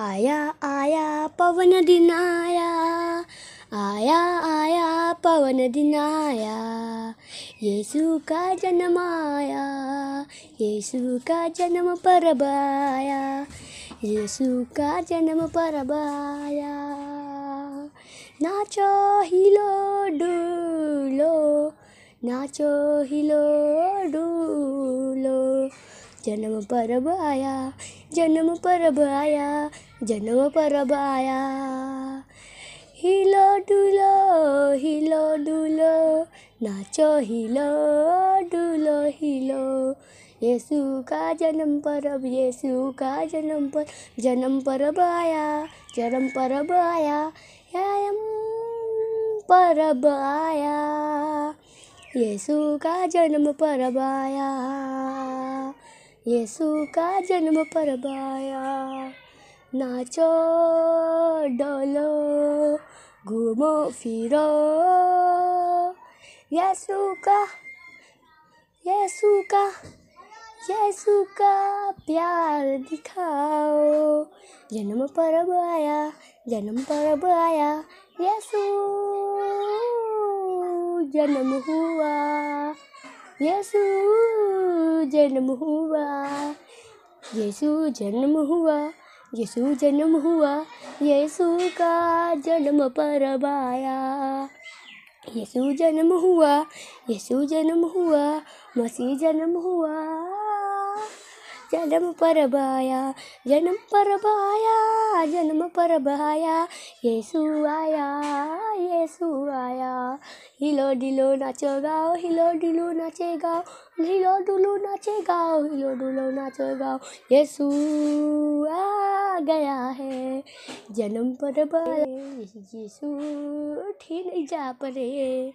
आया आया पवन दिनाया आया आया पवन दिनाया यीशु का जन्म आया यीशु का जन्म परबाया यीशु का जन्म परबाया नाचो हिलो डूलो नाचो हिलो डूलो जन्म परब आया जन्म परब आया जन्म परब आया हिलो डुलो हिलो डुलो नाचो हिलो डुलो हिलो यीशु का जन्म परब यीशु का जन्म पर जन्म परब आया जन्म परब आया यायम परब आया यीशु का जन्म परब आया यीशु का जन्म पर्व आया नाचो डोलो घूमो फिरो यीशु का यीशु का यीशु का प्यार दिखाओ जन्म परब आया जन्म पर्व आया यीशु जन्म हुआ यीशु जन्म हुआ यीशु जन्म हुआ यीशु जन्म हुआ यीशु का जन्म पर आया यीशु जन्म हुआ यीशु जन्म हुआ मसीह जन्म हुआ जन्म पर भाया जन्म पर भाया जन्म पर भाया यीशु आया यीशु आया हिलो डिलो नाचो गाओ हिलो डिलो नाचे गाओ हिलो डुलो नाचे गाओ हिलो डुलो नाचो गाओ ये आ गया है जन्म पर सू उठी नहीं जा पड़े